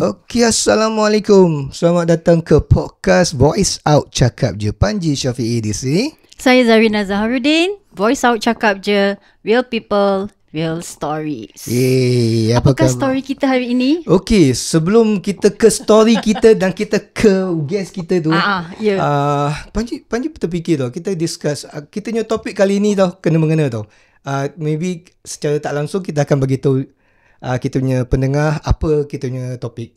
Okey, Assalamualaikum. Selamat datang ke podcast Voice Out Cakap Je. Panji Syafiee di sini. Saya Zarina Zaharuddin. Voice Out Cakap Je. Real people, real stories. Yeay, apa Apakah khabar? story kita hari ini? Okey, sebelum kita ke story kita dan kita ke guest kita tu. Haa, ah, uh Yeah. Ya. Uh, Panji, Panji terfikir tau. Kita discuss. Uh, kita punya topik kali ini tau. Kena mengena tau. Uh, maybe secara tak langsung kita akan beritahu uh, kita punya pendengar apa kita punya topik.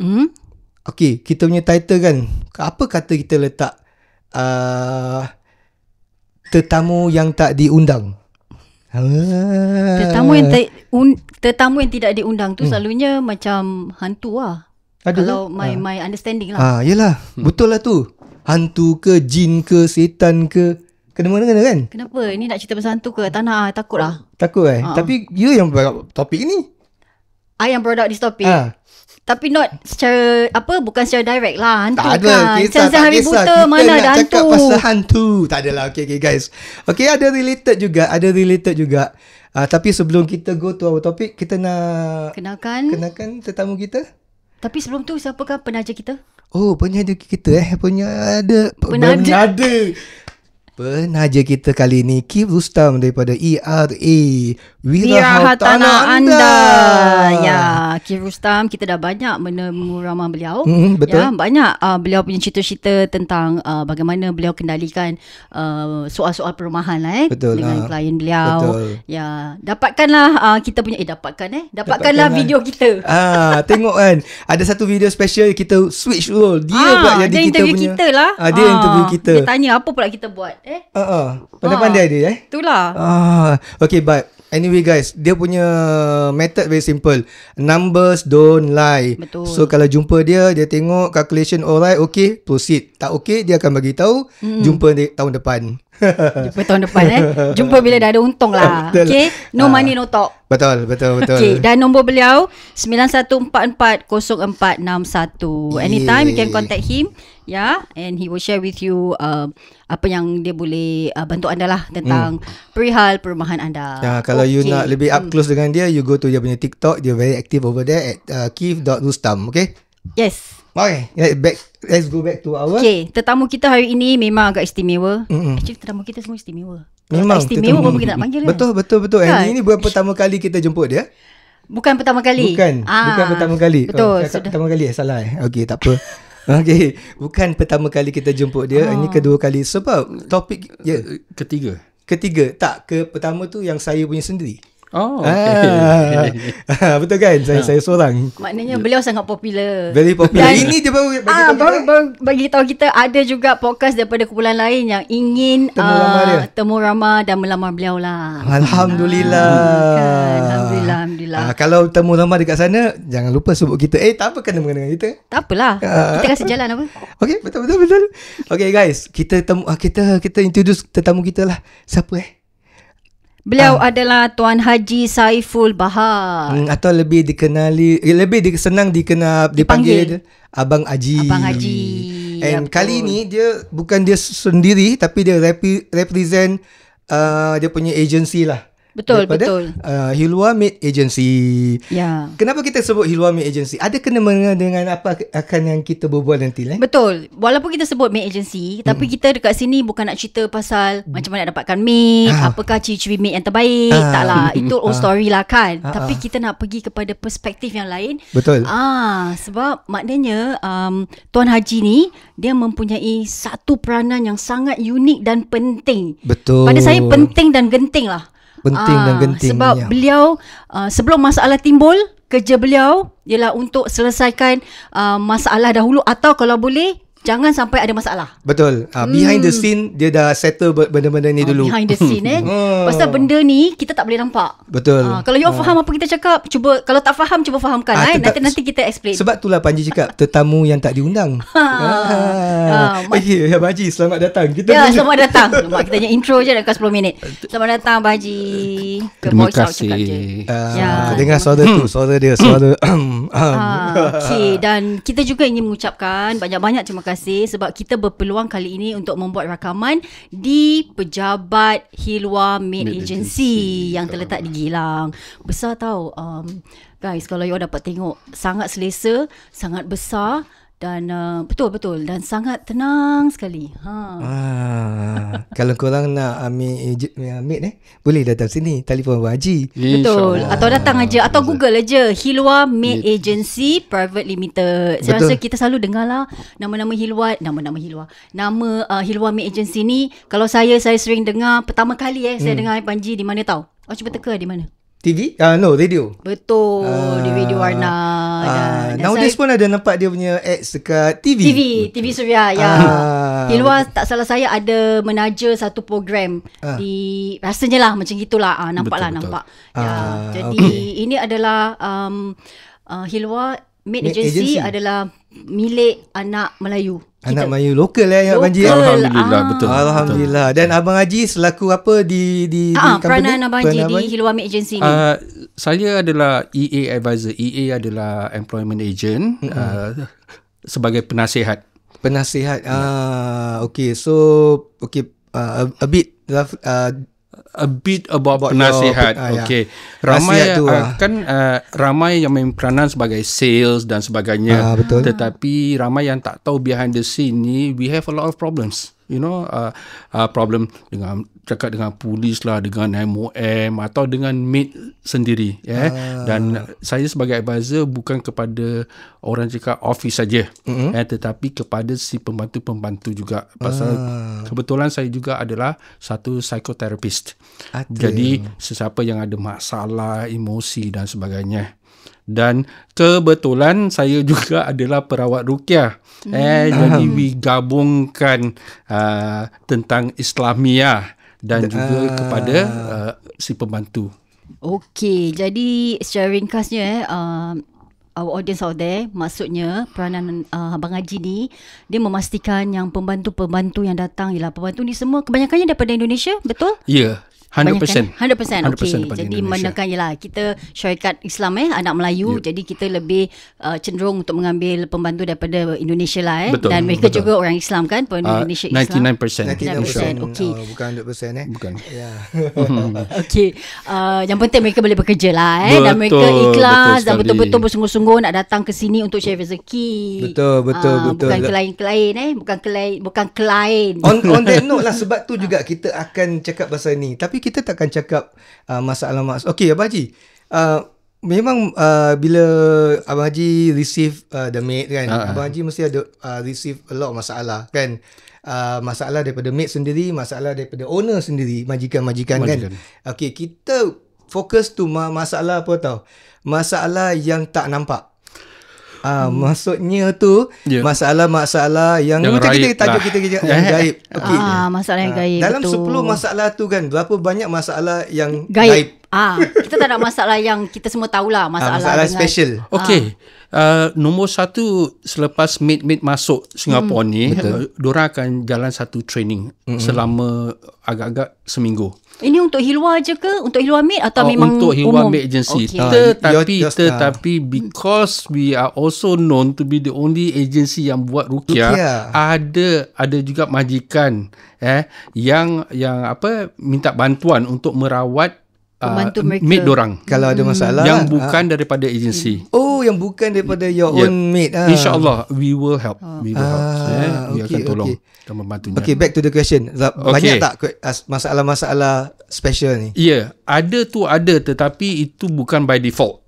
Hmm. Okay, kita punya title kan. Apa kata kita letak uh, tetamu yang tak diundang? Ah. Tetamu yang, ta- un- tetamu yang tidak diundang tu hmm. selalunya macam hantu lah. Ada Kalau ke? my, my understanding lah. Ah, yelah, hmm. betul lah tu. Hantu ke, jin ke, setan ke. Kena mana kena kan? Kenapa? Ini nak cerita pasal hantu ke? Tak nak, takut lah. Takut eh? Uh-huh. Tapi you ya yang berapa topik ni. I yang brought out this topic. Uh. Ah. Tapi not secara apa bukan secara direct lah hantu tak ada, kan. Kisah, tak ada buta kita mana ada hantu. Cakap pasal hantu. Tak adalah okey okey guys. Okay ada related juga, ada related juga. Uh, tapi sebelum kita go to our topic, kita nak kenalkan kenalkan tetamu kita. Tapi sebelum tu siapakah penaja kita? Oh, penaja kita eh. Punya ada penaja. penaja. Penaja kita kali ini Kif Rustam daripada ERA Wira, Wira Hartana anda. Encik Rustam Kita dah banyak Menemu ramah beliau mm, Betul ya, Banyak uh, beliau punya cerita-cerita Tentang uh, bagaimana Beliau kendalikan uh, Soal-soal perumahan lah, eh, Betul Dengan lah. klien beliau Betul ya, Dapatkanlah uh, Kita punya Eh dapatkan eh Dapatkanlah dapatkan eh. video kita ah, Tengok kan Ada satu video special Kita switch role Dia ah, buat jadi dia kita interview kita lah. ah, Dia ah, interview kita Dia tanya apa pula kita buat Eh ah, ah. Pandai-pandai ah. dia eh Itulah ah. Okay bye Anyway guys, dia punya method very simple. Numbers don't lie. Betul. So kalau jumpa dia, dia tengok calculation alright, okay, proceed. Tak okay, dia akan bagi tahu mm. jumpa dia tahun depan. Jumpa tahun depan eh. Jumpa bila dah ada untung lah. Okay. No ha. money, no talk. Betul, betul, betul. Okay. Dan nombor beliau, 91440461. Anytime Yay. you can contact him. Ya, yeah, and he will share with you uh, apa yang dia boleh uh, bantu anda lah tentang mm. perihal perumahan anda. Ya, kalau okay. you nak lebih up hmm. close mm. dengan dia, you go to dia punya TikTok. Dia very active over there at uh, keith.rustam, okay? Yes. Okay, back, let's go back to our Okay, tetamu kita hari ini memang agak istimewa mm-hmm. Actually, tetamu kita semua istimewa Memang istimewa pun kita nak panggil kan? Betul, betul, betul kan? Ini bukan pertama kali kita jemput dia Bukan pertama kali Bukan, ah. bukan pertama kali Betul, oh, sudah Pertama kali, eh, salah eh Okay, tak apa Okay, bukan pertama kali kita jemput dia oh. Ini ah. kedua kali Sebab topik yeah. Ya. Ketiga Ketiga, tak ke pertama tu yang saya punya sendiri Oh, ah. okay. ah, betul kan? Saya, ha. saya seorang. Maknanya beliau sangat popular. Very popular. Dan, ini dia baru bagi, ah, baru, kan? baru bagi tahu kita ada juga podcast daripada kumpulan lain yang ingin temu uh, Rama dan melamar beliau lah. Alhamdulillah. Ah, kan? Alhamdulillah. Alhamdulillah. Ah, kalau temu Rama dekat sana, jangan lupa sebut kita. Eh, tak apa kena mengenai kita. Tak apalah. Ah. Kita kasih jalan apa. Okay, betul-betul. betul. Okay, guys. Kita temu, kita kita introduce tetamu kita lah. Siapa eh? Beliau ah. adalah Tuan Haji Saiful Bahar. Hmm, atau lebih dikenali eh, lebih di, senang dikenal dipanggil, dipanggil Abang Haji. Abang Haji. And ya, kali ini dia bukan dia sendiri tapi dia repi, represent uh, dia punya agensi lah. Betul, daripada, betul. Uh, Hilwa Meat Agency. Ya. Kenapa kita sebut Hilwa Meet Agency? Ada kena mengena dengan apa akan yang kita berbual nanti, eh? Betul. Walaupun kita sebut Meet agency, tapi hmm. kita dekat sini bukan nak cerita pasal hmm. macam mana nak dapatkan meet, ah. apakah ciri-ciri meet yang terbaik, ah. taklah. Itu old ah. story ah. lah kan. Ah. Tapi ah. kita nak pergi kepada perspektif yang lain. Betul. Ah, sebab maknanya um, Tuan Haji ni dia mempunyai satu peranan yang sangat unik dan penting. Betul. Pada saya penting dan genting lah penting uh, dan ah, genting sebab ya. beliau uh, sebelum masalah timbul kerja beliau ialah untuk selesaikan uh, masalah dahulu atau kalau boleh Jangan sampai ada masalah Betul uh, Behind hmm. the scene Dia dah settle benda-benda ni uh, dulu Behind the scene eh hmm. Pasal benda ni Kita tak boleh nampak Betul uh, Kalau you uh. faham apa kita cakap Cuba Kalau tak faham Cuba fahamkan uh, eh. tetap, Nanti nanti kita explain Sebab itulah Panji cakap Tetamu yang tak diundang Haa uh, uh, Okay Abang Haji selamat datang kita Ya selamat datang Mak kita hanya intro je Dekat 10 minit Selamat datang Abang Haji Terima kasih uh, ya. Dengar suara tu hmm. Suara dia Suara Okay dan Kita juga ingin mengucapkan Banyak-banyak terima kasih kasih sebab kita berpeluang kali ini untuk membuat rakaman di pejabat Hilwa Mid Agency, Agency yang terletak di Gilang. Besar tau. Um, guys, kalau you dapat tengok sangat selesa, sangat besar dan uh, betul betul dan sangat tenang sekali. Ha. Ah kalau korang nak ambil eh, ambil eh boleh datang sini telefon Abang Haji betul atau datang aja atau google aja Hilwa Maid Agency Private Limited saya rasa kita selalu dengar lah nama-nama Hilwa nama-nama Hilwa nama uh, Hilwa Maid Agency ni kalau saya saya sering dengar pertama kali eh saya hmm. dengar eh, Panji di mana tahu? oh cuba teka di mana TV? Uh, ah, no, radio. Betul, uh, di radio warna. Uh, ah. dan, nowadays saya, pun ada nampak dia punya ads dekat TV. TV, Betul. TV Suria, Yeah. Ya. Uh, di luar tak salah saya ada menaja satu program ha. di rasanya lah macam gitulah ha, nampaklah nampak. Betul. Lah, ah, ya ha, jadi okay. ini adalah um uh, Hilwa Mid agency, agency adalah milik anak Melayu. Anak Melayu lokal eh Abang Haji. Eh? Alhamdulillah ah. betul. Alhamdulillah. Dan Abang Haji selaku apa di di ah, di company? Peranan Abang Haji di Hilwa Mid Agency ni. Uh, saya adalah EA advisor. EA adalah employment agent hmm uh, sebagai penasihat Penasihat ya. ah yeah. okay so okay uh, a, a bit uh, a bit about, about penasihat your, uh, ah, ya. okay yeah. ramai tu, uh, kan uh, ramai yang memperanan sebagai sales dan sebagainya uh, betul. tetapi ramai yang tak tahu behind the scene ni we have a lot of problems you know uh, uh, problem dengan cakap dengan polis lah dengan MOM atau dengan maid sendiri ya yeah? ah. dan saya sebagai advisor bukan kepada orang cakap office saja mm-hmm. eh, tetapi kepada si pembantu-pembantu juga pasal ah. kebetulan saya juga adalah satu psychotherapist Atin. jadi sesiapa yang ada masalah emosi dan sebagainya dan kebetulan saya juga adalah perawat rukyah mm. eh jadi digabungkan uh, tentang islamiah dan uh, juga ah. kepada uh, si pembantu. Okey, jadi secara ringkasnya eh uh, our audience out there maksudnya peranan uh, abang Haji ni dia memastikan yang pembantu-pembantu yang datang ialah pembantu ni semua kebanyakannya daripada Indonesia, betul? Ya. Yeah. 100% 100%, 100% okay. Jadi menekan ialah Kita syarikat Islam eh Anak Melayu yep. Ya. Jadi kita lebih uh, Cenderung untuk mengambil Pembantu daripada Indonesia lah eh Dan mereka Betul. juga orang Islam kan Pembantu uh, ah, Indonesia Islam 99% 99% Okey, uh, Bukan 100% eh Bukan ya. Okay uh, Yang penting mereka boleh bekerja lah eh Betul. Dan mereka ikhlas Betul Dan betul-betul bersungguh-sungguh Nak datang ke sini Untuk share rezeki Betul Betul, uh, betul. Bukan klien klien, eh Bukan klien, Bukan klien. On, on that note lah Sebab tu juga kita akan Cakap bahasa ni Tapi tapi kita takkan cakap uh, masalah mas. Okey Abah Haji. Uh, memang uh, bila Abah Haji receive uh, the maid kan. Uh-huh. Abah Haji mesti ada uh, receive a lot masalah kan. Uh, masalah daripada maid sendiri, masalah daripada owner sendiri, majikan-majikan kan. Majikan. kan. Okey, kita fokus tu masalah apa tau. Masalah yang tak nampak. Ah, hmm. maksudnya tu yeah. masalah-masalah yang, yang macam kita tajuk lah. kita kerja yang gaib. Okey. Ah, masalah yang ah, gaib. Dalam betul. 10 masalah tu kan, berapa banyak masalah yang gaib? gaib? Ah, kita tak nak masalah yang kita semua tahulah ah, masalah. Ah, masalah dengan, special. Ah. Okey. Ah. Uh, nombor satu selepas mid-mid masuk Singapura hmm. ni, uh, Dora akan jalan satu training hmm. selama agak-agak seminggu. Ini untuk Hilwa je ke? Untuk Hilwa mid atau oh, memang untuk Hilwa mid agency? Okay. Uh, tetapi just, uh, tetapi because we are also known to be the only agency yang buat rukia, ada ada juga majikan eh yang yang apa minta bantuan untuk merawat pembantu uh, ah, mereka mate dorang kalau ada hmm. masalah hmm. yang ah. bukan ha. daripada agensi oh yang bukan daripada your yep. own mate ah. ha. insyaallah we will help ha. we will help ha. yeah. we akan tolong okay. dan membantunya okay back to the question banyak okay. tak masalah-masalah special ni ya yeah, ada tu ada tetapi itu bukan by default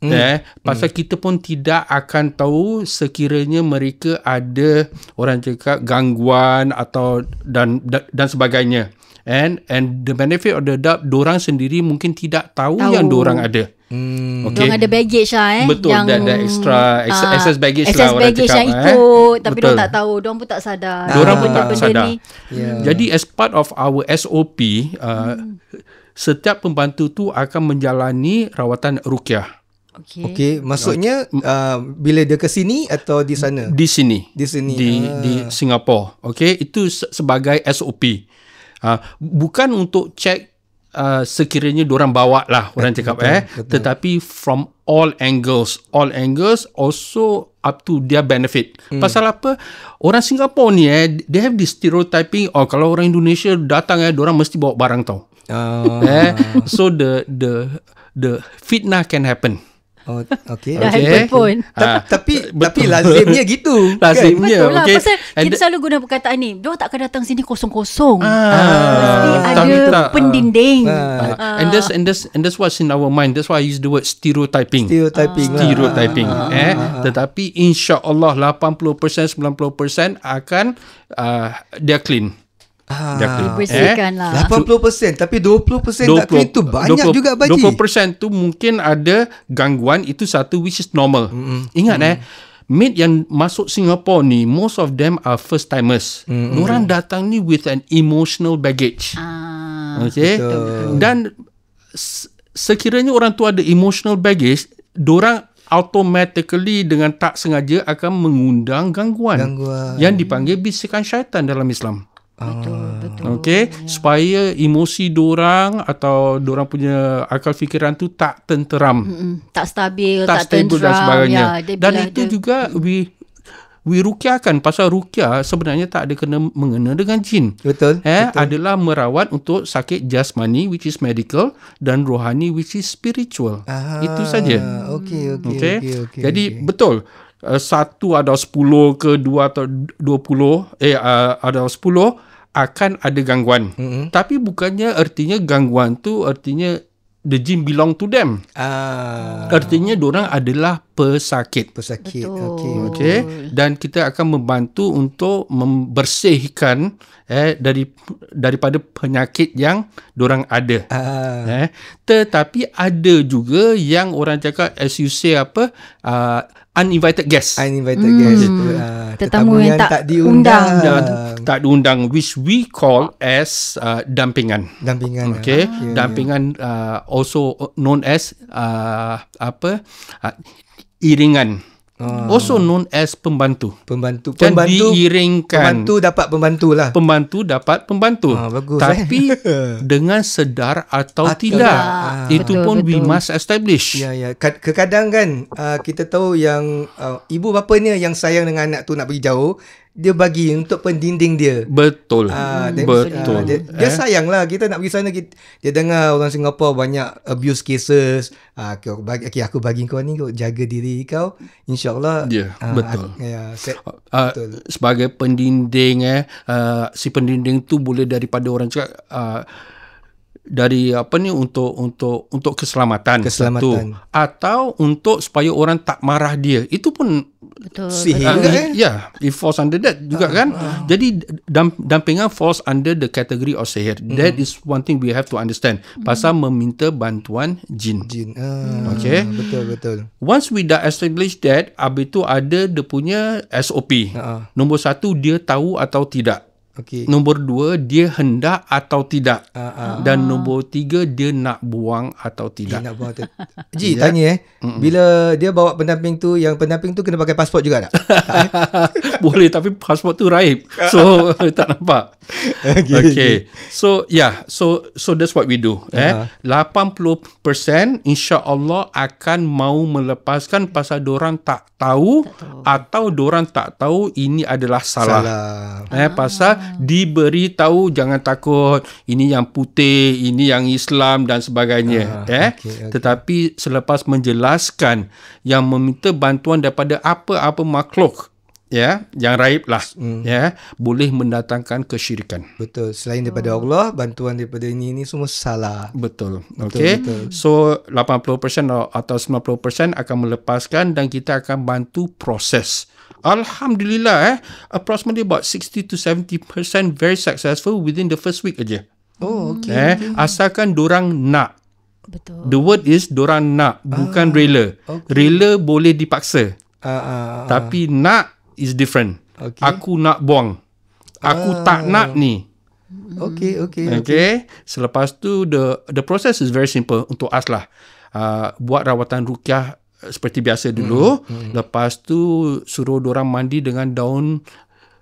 Hmm. Eh, pasal hmm. kita pun tidak akan tahu sekiranya mereka ada orang cakap gangguan atau dan, dan sebagainya and and the benefit of the doubt diorang sendiri mungkin tidak tahu, tahu. yang diorang ada Hmm. Okay. Yang ada baggage lah eh. Betul, yang, that, that extra ah, ex- uh, excess baggage lah, excess lah orang cakap. Excess baggage yang eh. ikut eh. tapi dia tak tahu, dia pun tak sadar. Dia orang pun tak sadar. Yeah. Hmm. Jadi as part of our SOP, uh, hmm. setiap pembantu tu akan menjalani rawatan rukyah. Okay. okay, maksudnya okay. Uh, bila dia ke sini atau di sana? Di sini. Di sini. Di, ah. di Singapura. Okay, itu sebagai SOP ha, bukan untuk cek Uh, ah, sekiranya orang bawa lah orang cakap betul, eh betul. tetapi from all angles all angles also up to their benefit hmm. pasal apa orang Singapore ni eh they have this stereotyping oh kalau orang Indonesia datang eh orang mesti bawa barang tau uh. eh so the the the fitnah can happen Oh, okay. Dah okay. handphone. Ha. Tapi, ah, tapi lazimnya gitu. Lazimnya. Kan? Betul lah. Okay. Pasal kita selalu guna perkataan ni. Dia takkan datang sini kosong-kosong. Ah. Ah. Mesti ada ah. pendinding. Ah. ah. And, that's, and, that's, and that's what's in our mind. That's why I use the word stereotyping. Stereotyping. Ah. Stereotyping. Ah. Eh? Ah. Tetapi, insyaallah 80%, 90% akan uh, dia clean. Ah, bersihkanlah. Eh, 80% lah. tapi 20%, 20% tak clean tu banyak 20, juga bagi. 20% tu mungkin ada gangguan itu satu which is normal. Mm-hmm. Ingat mm-hmm. eh, maid yang masuk Singapore ni most of them are first timers. Mm-hmm. Orang datang ni with an emotional baggage. Ah. Okay? Betul. Dan sekiranya orang tu ada emotional baggage, orang automatically dengan tak sengaja akan mengundang gangguan, gangguan. yang dipanggil bisikan syaitan dalam Islam. Betul, ah. betul. Okay, ya. supaya emosi dorang atau dorang punya akal fikiran tu tak tenteram. Mm-mm, tak stabil, tak, tak stabil tenteram dan sebagainya. Ya, dan itu ada, juga mm. we we rukia kan pasal rukia sebenarnya tak ada kena mengena dengan jin. Betul. Eh, betul. adalah merawat untuk sakit jasmani which is medical dan rohani which is spiritual. Aha, itu saja. Okay, okay. okey, okey. Jadi okay. betul. Uh, satu ada sepuluh ke dua atau dua puluh eh uh, eh, ada sepuluh akan ada gangguan. Mm-hmm. Tapi bukannya artinya gangguan tu artinya the gym belong to them. Ah. Artinya orang adalah pesakit. Pesakit. Okey. Okey. Dan kita akan membantu untuk membersihkan eh dari daripada penyakit yang orang ada. Ah. Eh. Tetapi ada juga yang orang cakap as you say apa uh, uninvited guest uninvited mm. guest uh, hmm. ah, tetamu, tetamu yang, yang tak diundang yang ya, tak diundang which we call as uh, dampingan dampingan okay, ah, okay. dampingan uh, also known as uh, apa uh, iringan Uh, also known as pembantu. Pembantu. Dan pembantu diiringkan. Pembantu dapat pembantu lah. Pembantu dapat pembantu. Uh, bagus. Eh. Tapi eh. dengan sedar atau Atulah. tidak, uh, itu betul, pun betul. we must establish. Ya ya. kadang kan uh, kita tahu yang uh, ibu bapanya yang sayang dengan anak tu nak pergi jauh, dia bagi untuk pendinding dia. Betul. Uh, dia, Betul. Uh, dia, eh? sayang lah kita nak pergi sana kita, dia dengar orang Singapura banyak abuse cases. Ah uh, aku bagi okay, aku bagi kau ni kau jaga diri kau insyaallah. Ya. Yeah, uh, ah, Betul. Uh, ya. Yeah, uh, ah, Betul. Sebagai pendinding eh uh, si pendinding tu boleh daripada orang cakap uh, dari apa ni untuk untuk untuk keselamatan, keselamatan. Satu, atau untuk supaya orang tak marah dia. Itu pun betul sihir betul. Eh? yeah it falls under that juga uh, kan uh. jadi damp- dampingan falls under the category of sihir mm. that is one thing we have to understand mm. pasal meminta bantuan jin jin uh, okay betul betul once we dah establish that abis tu ada dia punya SOP uh nombor satu dia tahu atau tidak Okay. Nombor dua, dia hendak atau tidak. Uh, uh. Dan nombor tiga, dia nak buang atau tidak. Dia nak buang atau tidak. Ji, tanya eh. Mm-mm. Bila dia bawa pendamping tu, yang pendamping tu kena pakai pasport juga tak? Eh? Boleh, tapi pasport tu raib. So, tak nampak. Okay. okay. So, yeah. So, so that's what we do. Eh. Ah. Uh-huh. 80% insya Allah akan mau melepaskan pasal dorang tak, tak tahu. Atau dorang tak tahu ini adalah salah. salah. Eh, pasal... Hmm. diberi tahu jangan takut ini yang putih ini yang Islam dan sebagainya uh, eh okay, okay. tetapi selepas menjelaskan yang meminta bantuan daripada apa-apa makhluk ya yang raib lah hmm. ya boleh mendatangkan kesyirikan betul selain daripada hmm. Allah bantuan daripada ini ini semua salah betul, betul okey so 80% atau 90% akan melepaskan dan kita akan bantu proses Alhamdulillah eh, approximately about 60 to 70% very successful within the first week aja. Oh, okay. Eh, asalkan dorang nak. Betul. The word is dorang nak, ah, bukan rela. Okay. Rela boleh dipaksa. Ah ah, ah, ah, Tapi nak is different. Okay. Aku nak buang. Aku ah. tak nak ni. Okay, okay, okay. Okay. Selepas tu the the process is very simple untuk us lah. Uh, buat rawatan rukyah seperti biasa hmm. dulu hmm. Hmm. lepas tu suruh orang mandi dengan daun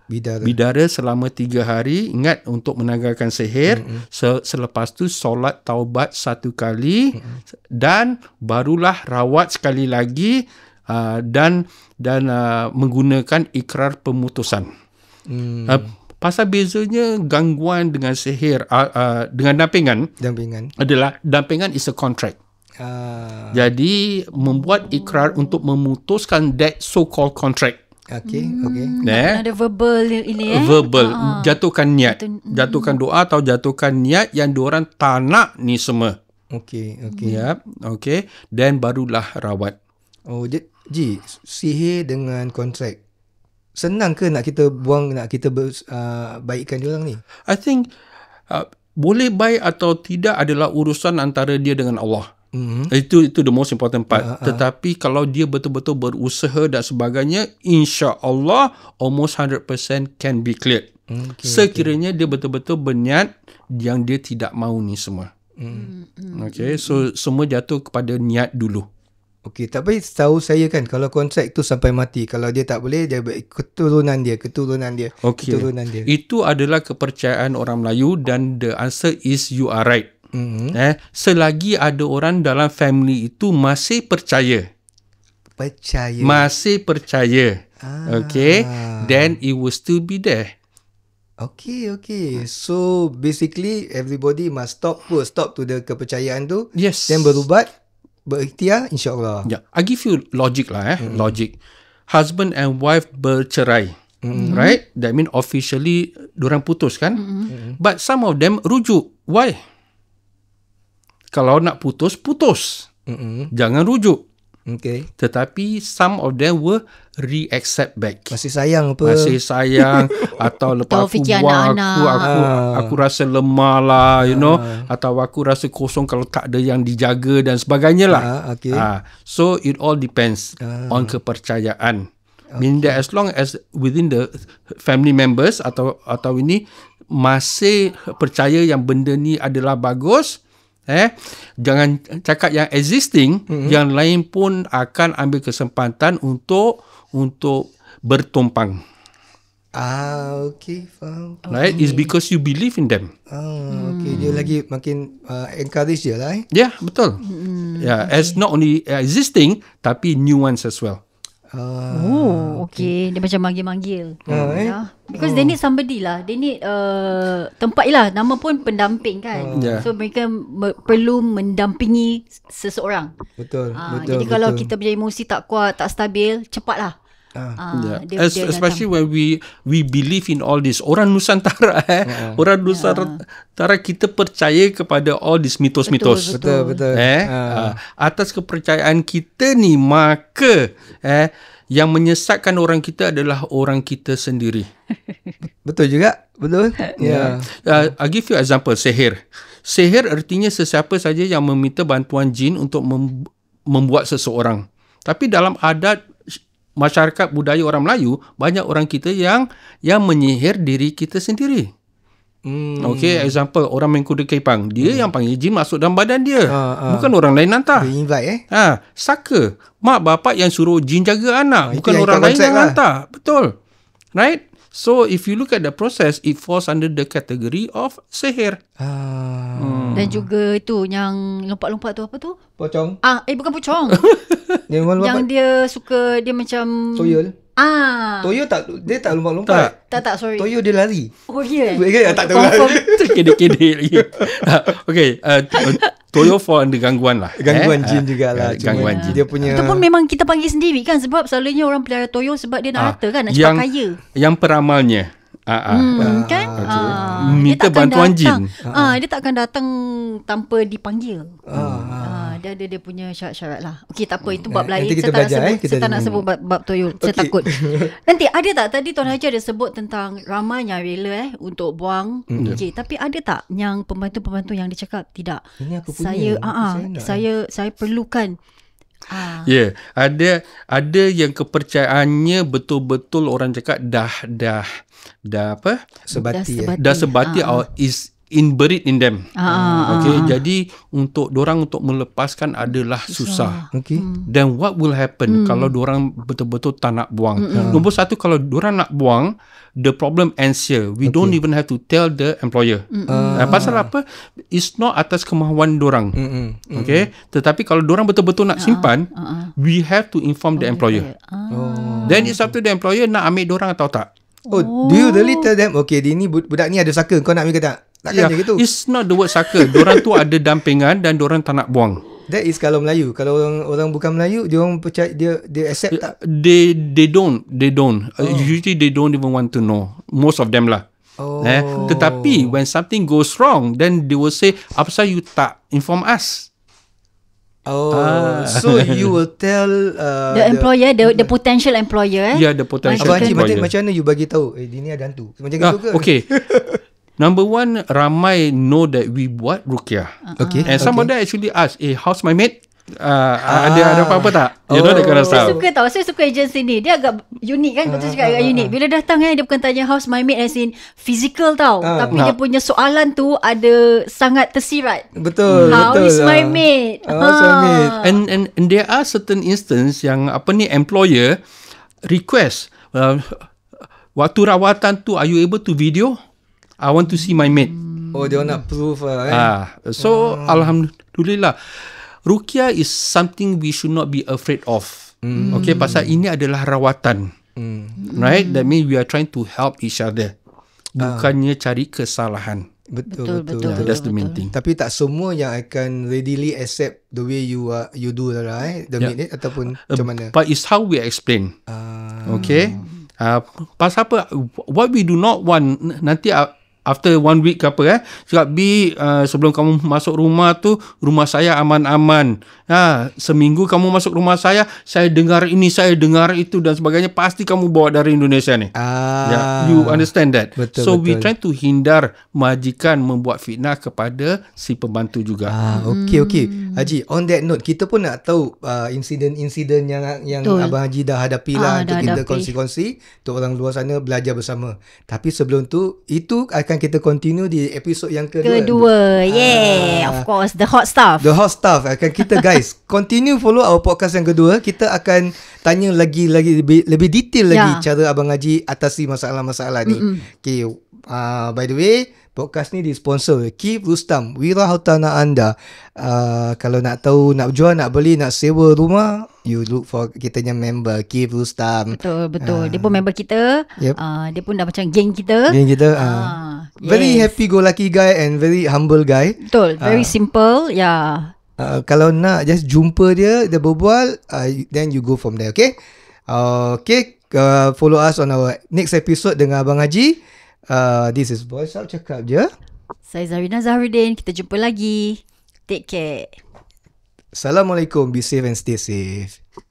bidara bidara selama tiga hari ingat untuk menanggalkan sihir hmm. hmm. selepas tu solat taubat satu kali hmm, hmm. dan barulah rawat sekali lagi uh, dan dan uh, menggunakan ikrar pemutusan hmm. uh, Pasal bezanya gangguan dengan seher uh, uh, dengan dampingan dampingan adalah dampingan is a contract. Ah. Jadi membuat ikrar untuk memutuskan that so called contract. Okay, hmm. okay. Yeah. Ada verbal ini eh. Verbal, ha jatuhkan niat. Hmm. Jatuhkan doa atau jatuhkan niat yang diorang tak nak ni semua. Okay, okay. Ya, yep, okay. Dan barulah rawat. Oh, je, Ji, sihir dengan kontrak. Senang ke nak kita buang, nak kita ber, uh, baikkan dia orang ni? I think uh, boleh baik atau tidak adalah urusan antara dia dengan Allah. Mm-hmm. Itu itu the most important part. Uh-huh. Tetapi kalau dia betul-betul berusaha dan sebagainya, insya-Allah almost 100% can be cleared. Okay, Sekiranya okay. dia betul-betul berniat yang dia tidak mahu ni semua. mm Okay, so semua jatuh kepada niat dulu. Okay, tapi tahu saya kan kalau konsep tu sampai mati, kalau dia tak boleh dia keturunan dia, keturunan dia, okay. keturunan dia. Itu adalah kepercayaan orang Melayu dan the answer is you are right mm-hmm. eh selagi ada orang dalam family itu masih percaya percaya masih percaya ah. okay then it will still be there Okay, okay. So basically, everybody must stop, put stop to the kepercayaan tu. Yes. Then berubat, berikhtiar, insyaAllah. Yeah. I give you logic lah eh. Mm-hmm. Logic. Husband and wife bercerai. Mm-hmm. Right? That mean officially, orang putus kan? Mm-hmm. mm-hmm. But some of them rujuk. Why? mm kalau nak putus putus mm-hmm. jangan rujuk okay. tetapi some of them were re-accept back masih sayang apa masih sayang atau lepas aku buang aku aku, ah. aku rasa lemah lah you ah. know atau aku rasa kosong kalau tak ada yang dijaga dan sebagainya lah ah, okay. ha. so it all depends Aa. on kepercayaan Okay. Mean that as long as within the family members atau atau ini masih percaya yang benda ni adalah bagus, hmm eh jangan cakap yang existing mm-hmm. yang lain pun akan ambil kesempatan untuk untuk bertumpang ah okay faham right okay. because you believe in them ah okay mm. dia lagi makin uh, encourage dia lah eh yeah betul mm, yeah okay. as not only existing tapi new ones as well Ah, oh, okay. okay. Dia macam manggil-manggil. Ha, ah, eh? Ya. Because oh. they need somebody lah. They need uh, tempat lah. Nama pun pendamping kan. Uh, yeah. So, mereka me- perlu mendampingi seseorang. Betul. Uh, betul jadi, betul. kalau kita punya emosi tak kuat, tak stabil, cepatlah yeah. As, ah, ya. especially datang. when we we believe in all this orang nusantara eh yeah. orang nusantara yeah. kita percaya kepada all this mitos-mitos betul betul, betul. eh yeah. Ah. atas kepercayaan kita ni maka eh yang menyesatkan orang kita adalah orang kita sendiri betul juga betul ya yeah. Ya. yeah. uh, i give you example seher. Seher artinya sesiapa saja yang meminta bantuan jin untuk mem- membuat seseorang tapi dalam adat masyarakat budaya orang Melayu, banyak orang kita yang yang menyihir diri kita sendiri. Hmm. Okay, example orang mengkudu kuda dia hmm. yang panggil jin masuk dalam badan dia. Uh, uh. Bukan orang lain hantar. Being invite eh. Ha, saka, mak bapak yang suruh jin jaga anak, uh, bukan orang lain yang lah. Betul. Right? So if you look at the process, it falls under the category of seher. Ah. Hmm. Dan juga itu yang lompat-lompat tu apa tu? Pocong. Ah, eh bukan pocong. yang dia suka dia macam. Toyol. Ah. Toyo tak dia tak lompat-lompat. Tak. tak tak sorry. Toyo dia lari. Oh ya. Yeah. Okay, tak tahu lari. Terkedek-kedek lagi. Okay uh, uh, Toyo for under gangguan lah. Gangguan eh? jin jugalah. Uh, lah, gangguan jin. Dia punya Itu memang kita panggil sendiri kan sebab selalunya orang pelihara Toyo sebab dia nak ah, harta uh, kan nak cepat kaya. Yang peramalnya. Ah, ah. Hmm, ah, kan? Minta bantuan jin. Ah, uh, uh, dia takkan datang tanpa dipanggil. uh, uh, uh, dia ada dia punya syarat-syarat lah. Okey, tak apa itu eh, bab uh, lain. Nanti kita belajar, eh, nak sebut, eh, saya tak sebut bab, bab tuyul. Okay. Saya takut. nanti ada tak tadi Tuan Haji ada sebut tentang ramai yang rela eh untuk buang. Mm-hmm. Okey, tapi ada tak yang pembantu-pembantu yang dicakap tidak? Ini apa punya? Saya, uh, saya, eh. saya, saya, perlukan. Ah. Ya, yeah. ada ada yang kepercayaannya betul-betul orang cakap dah dah dah apa? Sebati. Dah ya. sebati, ya. dah sebati ah. or is In buried in them. Ah, ah, ah. okay, ah. jadi untuk orang untuk melepaskan adalah susah. susah. Okay. Hmm. Then what will happen hmm. kalau orang betul-betul tak nak buang? Hmm. hmm. Ah. Nombor satu kalau orang nak buang, the problem ends here. We okay. don't even have to tell the employer. Hmm. hmm. Ah. Nah, eh, pasal apa? It's not atas kemahuan orang. Hmm. Hmm. Okay. Tetapi kalau orang betul-betul nak ah. simpan, ah. we have to inform oh, okay. the employer. Ah. Oh. Then it's up to the employer nak ambil orang atau tak. Oh, oh, do you really tell them? Okay, ni budak ni ada saka. Kau nak ambil ke tak? Takkan yeah. Ya. gitu. It's not the word saka. Diorang tu ada dampingan dan diorang tak nak buang. That is kalau Melayu. Kalau orang orang bukan Melayu, dia orang percaya dia dia accept uh, tak? They they don't. They don't. Uh, oh. Usually they don't even want to know. Most of them lah. Oh. Eh? Tetapi when something goes wrong, then they will say, "Apa sah you tak inform us?" Oh, ah. so you will tell uh, the employer, the, the, potential employer. Eh? Yeah, the potential Abang employer. Abang Haji, macam mana you bagi tahu? Eh, ini ada hantu. Macam ah, gitu ke? Okay. Number one, ramai know that we buat rukyah. Uh-huh. Okay. And some okay. of them actually ask, eh, how's my mate? Uh, ah. ada ada apa-apa tak? You oh. know that kind of Saya suka tau. Saya suka agensi ni. Dia agak unik kan. Kata cakap agak ah. unik. Bila datang kan, dia bukan tanya how's my mate as in physical tau. Uh. Tapi nah. dia ah. punya soalan tu ada sangat tersirat. Betul. How betul, is my uh. mate? How's ha. my mate? And, and, and there are certain instance yang apa ni employer request uh, waktu rawatan tu are you able to video? I want to see my mate. Oh, dia nak proof lah. Eh? Ah, so oh. alhamdulillah, rukia is something we should not be afraid of. Mm. Okay, pasal ini adalah rawatan, mm. right? That means we are trying to help each other, ah. bukannya uh. cari kesalahan. Betul betul, betul, betul, betul. That's the main thing. Tapi tak semua yang akan readily accept the way you uh, you do lah, right? The yeah. minute ataupun uh, macam mana? But it's how we explain. Uh. Okay. Uh, pasal apa? What we do not want nanti. Uh, after one week ke apa eh cakap B uh, sebelum kamu masuk rumah tu rumah saya aman-aman ha, seminggu kamu masuk rumah saya saya dengar ini saya dengar itu dan sebagainya pasti kamu bawa dari Indonesia ni ah, yeah, you understand that betul, so betul. we try to hindar majikan membuat fitnah kepada si pembantu juga ah, ok hmm. ok Haji on that note kita pun nak tahu uh, insiden-insiden yang yang Tuh. Abang Haji dah hadapi lah ah, untuk dah kita hadapi. kongsi-kongsi untuk orang luar sana belajar bersama tapi sebelum tu itu akan akan kita continue di episod yang kedua. Kedua. Ah. Yeah, of course the hot stuff. The hot stuff akan kita guys continue follow our podcast yang kedua. Kita akan tanya lagi lagi lebih, lebih detail lagi yeah. cara abang Haji atasi masalah-masalah ni. Mm-mm. Okay, uh, by the way, Podcast ni disponsor Keep Rustam Wira hutana anda uh, Kalau nak tahu Nak jual Nak beli Nak sewa rumah You look for Kita yang member Keep Rustam Betul betul. Uh, dia pun member kita yep. uh, Dia pun dah macam Geng kita Geng kita uh, uh, Very yes. happy go lucky guy And very humble guy Betul Very uh, simple Ya yeah. uh, Kalau nak Just jumpa dia Dia berbual uh, Then you go from there Okay uh, Okay uh, Follow us on our Next episode Dengan Abang Haji Uh, this is boys, Out Cakap Je. Saya Zarina Zahridin. Kita jumpa lagi. Take care. Assalamualaikum. Be safe and stay safe.